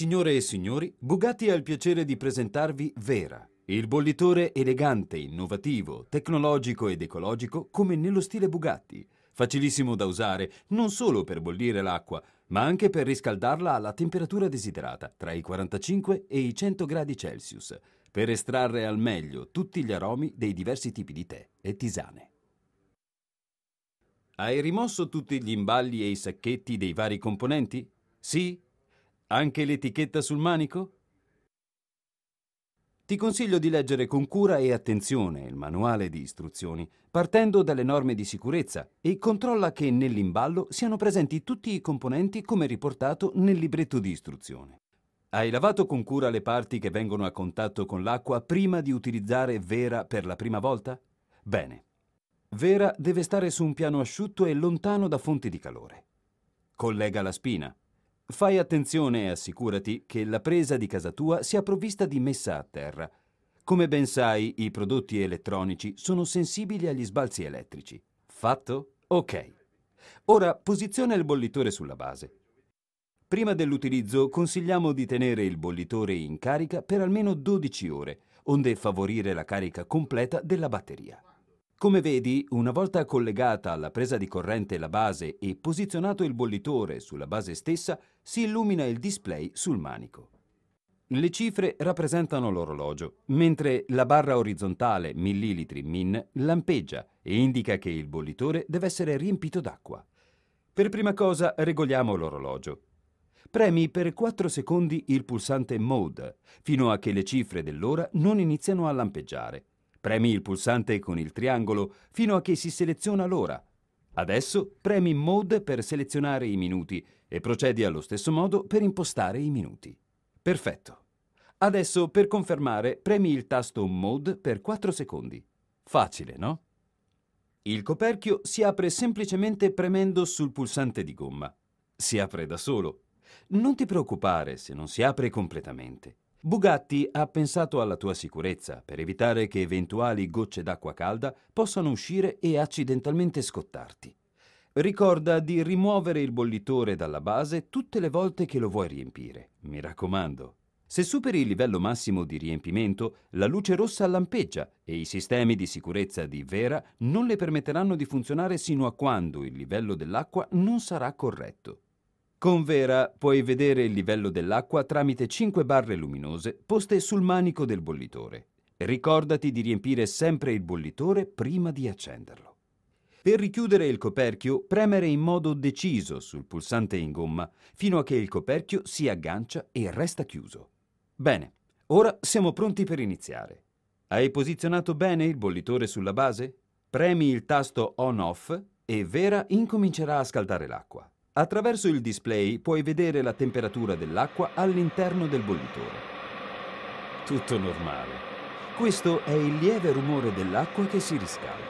Signore e signori, Bugatti ha il piacere di presentarvi Vera, il bollitore elegante, innovativo, tecnologico ed ecologico come nello stile Bugatti, facilissimo da usare non solo per bollire l'acqua, ma anche per riscaldarla alla temperatura desiderata, tra i 45 e i 100 gradi Celsius, per estrarre al meglio tutti gli aromi dei diversi tipi di tè e tisane. Hai rimosso tutti gli imballi e i sacchetti dei vari componenti? Sì, anche l'etichetta sul manico? Ti consiglio di leggere con cura e attenzione il manuale di istruzioni, partendo dalle norme di sicurezza e controlla che nell'imballo siano presenti tutti i componenti come riportato nel libretto di istruzione. Hai lavato con cura le parti che vengono a contatto con l'acqua prima di utilizzare Vera per la prima volta? Bene. Vera deve stare su un piano asciutto e lontano da fonti di calore. Collega la spina. Fai attenzione e assicurati che la presa di casa tua sia provvista di messa a terra. Come ben sai, i prodotti elettronici sono sensibili agli sbalzi elettrici. Fatto? Ok. Ora posiziona il bollitore sulla base. Prima dell'utilizzo consigliamo di tenere il bollitore in carica per almeno 12 ore, onde favorire la carica completa della batteria. Come vedi, una volta collegata alla presa di corrente la base e posizionato il bollitore sulla base stessa, si illumina il display sul manico. Le cifre rappresentano l'orologio, mentre la barra orizzontale millilitri min lampeggia e indica che il bollitore deve essere riempito d'acqua. Per prima cosa regoliamo l'orologio. Premi per 4 secondi il pulsante Mode, fino a che le cifre dell'ora non iniziano a lampeggiare. Premi il pulsante con il triangolo fino a che si seleziona l'ora. Adesso premi Mode per selezionare i minuti e procedi allo stesso modo per impostare i minuti. Perfetto. Adesso, per confermare, premi il tasto Mode per 4 secondi. Facile, no? Il coperchio si apre semplicemente premendo sul pulsante di gomma. Si apre da solo. Non ti preoccupare se non si apre completamente. Bugatti ha pensato alla tua sicurezza per evitare che eventuali gocce d'acqua calda possano uscire e accidentalmente scottarti. Ricorda di rimuovere il bollitore dalla base tutte le volte che lo vuoi riempire. Mi raccomando. Se superi il livello massimo di riempimento, la luce rossa lampeggia e i sistemi di sicurezza di Vera non le permetteranno di funzionare sino a quando il livello dell'acqua non sarà corretto. Con Vera puoi vedere il livello dell'acqua tramite 5 barre luminose poste sul manico del bollitore. Ricordati di riempire sempre il bollitore prima di accenderlo. Per richiudere il coperchio, premere in modo deciso sul pulsante in gomma fino a che il coperchio si aggancia e resta chiuso. Bene, ora siamo pronti per iniziare. Hai posizionato bene il bollitore sulla base? Premi il tasto on-off e Vera incomincerà a scaldare l'acqua. Attraverso il display puoi vedere la temperatura dell'acqua all'interno del bollitore. Tutto normale. Questo è il lieve rumore dell'acqua che si riscalda.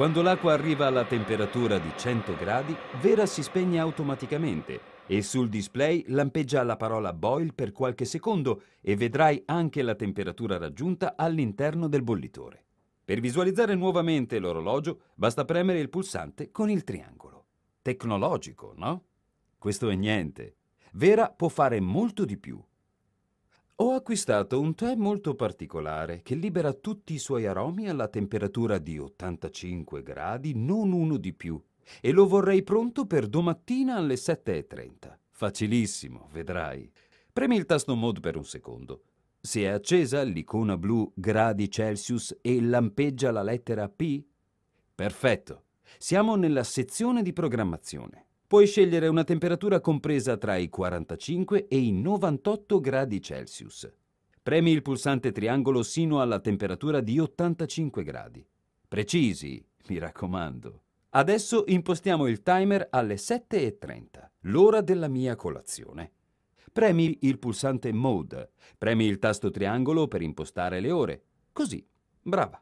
Quando l'acqua arriva alla temperatura di 100 gradi, Vera si spegne automaticamente e sul display lampeggia la parola boil per qualche secondo e vedrai anche la temperatura raggiunta all'interno del bollitore. Per visualizzare nuovamente l'orologio basta premere il pulsante con il triangolo. Tecnologico, no? Questo è niente. Vera può fare molto di più. Ho acquistato un tè molto particolare che libera tutti i suoi aromi alla temperatura di 85 gradi, non uno di più, e lo vorrei pronto per domattina alle 7.30. Facilissimo, vedrai. Premi il tasto Mod per un secondo. Si è accesa l'icona blu gradi Celsius e lampeggia la lettera P? Perfetto. Siamo nella sezione di programmazione. Puoi scegliere una temperatura compresa tra i 45 e i 98 gradi Celsius. Premi il pulsante triangolo sino alla temperatura di 85 gradi. Precisi, mi raccomando. Adesso impostiamo il timer alle 7.30, l'ora della mia colazione. Premi il pulsante Mode, premi il tasto triangolo per impostare le ore. Così, brava.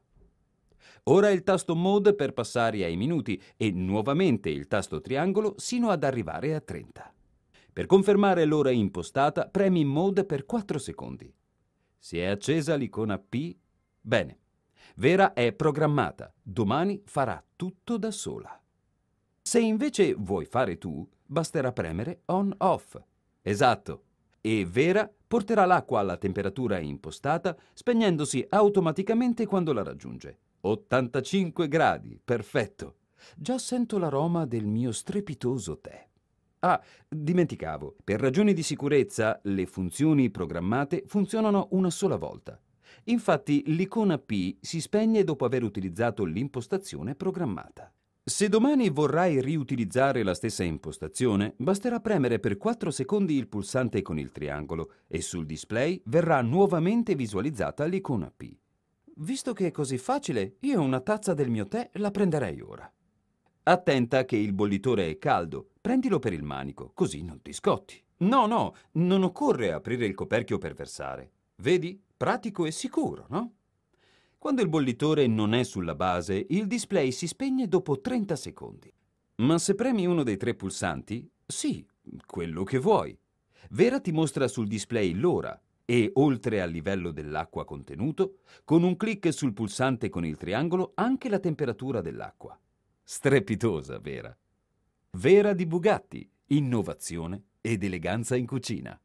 Ora il tasto Mode per passare ai minuti e nuovamente il tasto triangolo sino ad arrivare a 30. Per confermare l'ora impostata, premi Mode per 4 secondi. Si è accesa l'icona P? Bene. Vera è programmata. Domani farà tutto da sola. Se invece vuoi fare tu, basterà premere On-Off. Esatto. E Vera porterà l'acqua alla temperatura impostata, spegnendosi automaticamente quando la raggiunge. 85 gradi, perfetto. Già sento l'aroma del mio strepitoso tè. Ah, dimenticavo, per ragioni di sicurezza le funzioni programmate funzionano una sola volta. Infatti l'icona P si spegne dopo aver utilizzato l'impostazione programmata. Se domani vorrai riutilizzare la stessa impostazione, basterà premere per 4 secondi il pulsante con il triangolo e sul display verrà nuovamente visualizzata l'icona P. Visto che è così facile, io una tazza del mio tè la prenderei ora. Attenta che il bollitore è caldo, prendilo per il manico, così non ti scotti. No, no, non occorre aprire il coperchio per versare. Vedi? Pratico e sicuro, no? Quando il bollitore non è sulla base, il display si spegne dopo 30 secondi. Ma se premi uno dei tre pulsanti, sì, quello che vuoi. Vera ti mostra sul display l'ora e, oltre al livello dell'acqua contenuto, con un clic sul pulsante con il triangolo anche la temperatura dell'acqua. Strepitosa, Vera. Vera di Bugatti, innovazione ed eleganza in cucina.